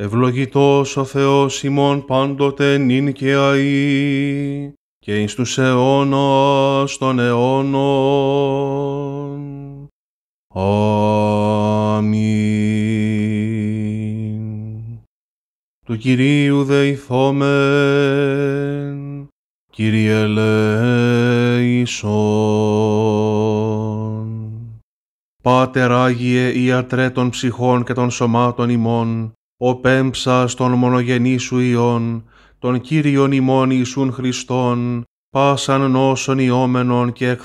Ευλογητός ο Θεός ημών πάντοτε νυν και αΐ, και εις τους αιώνας των αιώνων. Αμήν. Του Κυρίου δεηθόμεν, Κύριε Λέησον. Πάτερ Άγιε ιατρέ των ψυχών και των σωμάτων ημών, ο πέμψα των μονογενή σου ιών, των Κύριων ημών Ιησούν Χριστόν, πάσαν νόσων ιόμενων και εκ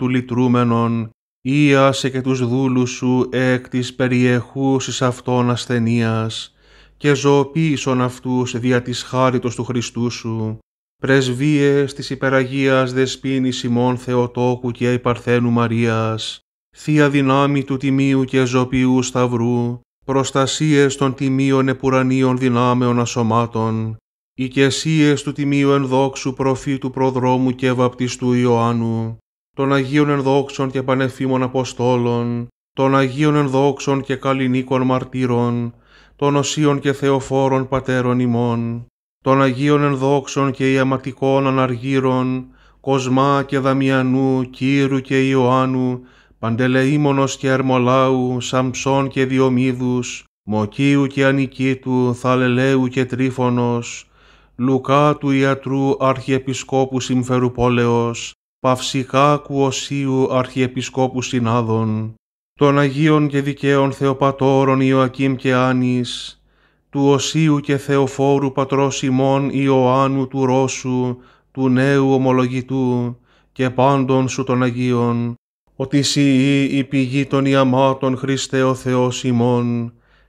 λυτρούμενων, ίασε και τους δούλους σου εκ της περιεχούσης αυτών ασθενίας, και ζωοποίησον αυτούς δια της χάριτος του Χριστού σου. Πρεσβείες της υπεραγίας δεσπίνης ημών Θεοτόκου και υπαρθένου Μαρίας, θεία δυνάμει του Τιμίου και ζωοποιού Σταυρού, προστασίες των τιμίων επουρανίων δυνάμεων ασωμάτων, οικεσίες του τιμίου ενδόξου προφήτου προδρόμου και βαπτιστού Ιωάννου, των Αγίων ενδόξων και πανεφήμων Αποστόλων, των Αγίων ενδόξων και καλλινίκων μαρτύρων, των οσίων και θεοφόρων πατέρων ημών, των Αγίων ενδόξων και ιαματικών αναργύρων, Κοσμά και Δαμιανού, Κύρου και Ιωάννου, Παντελεήμονος και Αρμολάου, Σαμψών και Διομήδους, Μοκίου και Ανικήτου, Θαλελαίου και Τρίφωνος, Λουκά του Ιατρού Αρχιεπισκόπου Συμφερουπόλεως, Παυσικάκου Οσίου Αρχιεπισκόπου Συνάδων, των Αγίων και Δικαίων Θεοπατώρων Ιωακήμ και Άνης, του Οσίου και Θεοφόρου Πατρός Ιωάννου του Ρώσου, του Νέου Ομολογητού και πάντων σου των Αγίων, ότι εσύ η πηγή των ιαμάτων Χριστέ ο Θεός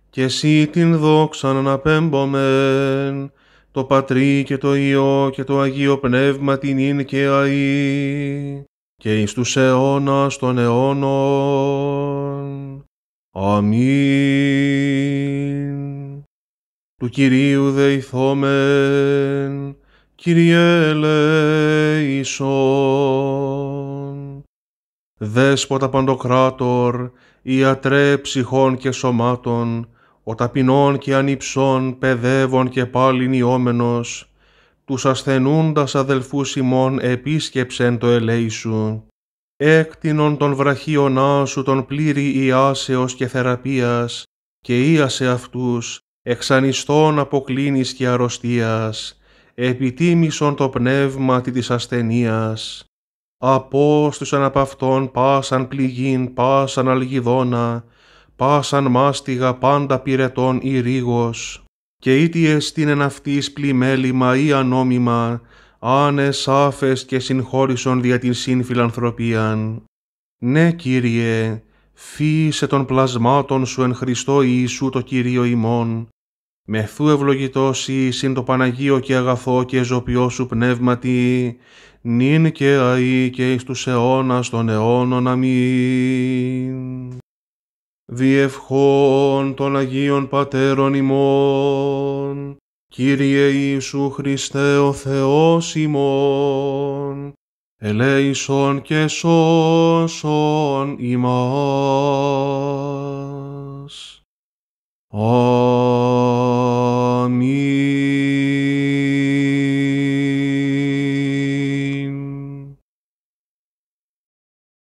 και εσύ την δόξα να πέμπομεν, το Πατρί και το Υιό και το Αγίο Πνεύμα την Ιν και αΐ, και εις τους αιώνας των αιώνων. Αμήν. Του Κυρίου δεηθόμεν, Κύριε ελέησον δέσποτα παντοκράτορ, ιατρέ ψυχών και σωμάτων, ο ταπεινών και ανυψών, παιδεύων και πάλιν νιώμενος, τους ασθενούντας αδελφούς ημών επίσκεψεν το ελέη σου. Έκτινον τον βραχίων σου τον πλήρη ιάσεως και θεραπείας, και ίασε αυτούς, εξανιστών αποκλίνης και αρρωστίας, επιτίμησον το πνεύμα της ασθενείας Απόστουσαν απ' αυτόν πάσαν πληγήν, πάσαν αλγιδόνα, πάσαν μάστιγα πάντα πυρετών ή ρίγος. Και ήτιες την εν αυτής πλημέλημα ή ανώμημα, άνες άφες και συγχώρησον δια την συνφιλανθρωπίαν. Ναι, Κύριε, φύσε των πλασμάτων σου εν Χριστώ Ιησού το Κύριο ημών, Μεθού ευλογητός η συν το Παναγίο και αγαθό και ζωπιό σου πνεύματι, νυν και αή και εις τους αιώνας των αιώνων αμήν. Διευχών των Αγίων Πατέρων ημών, Κύριε Ιησού Χριστέ ο Θεός ημών, ελέησον και σώσον ημάς.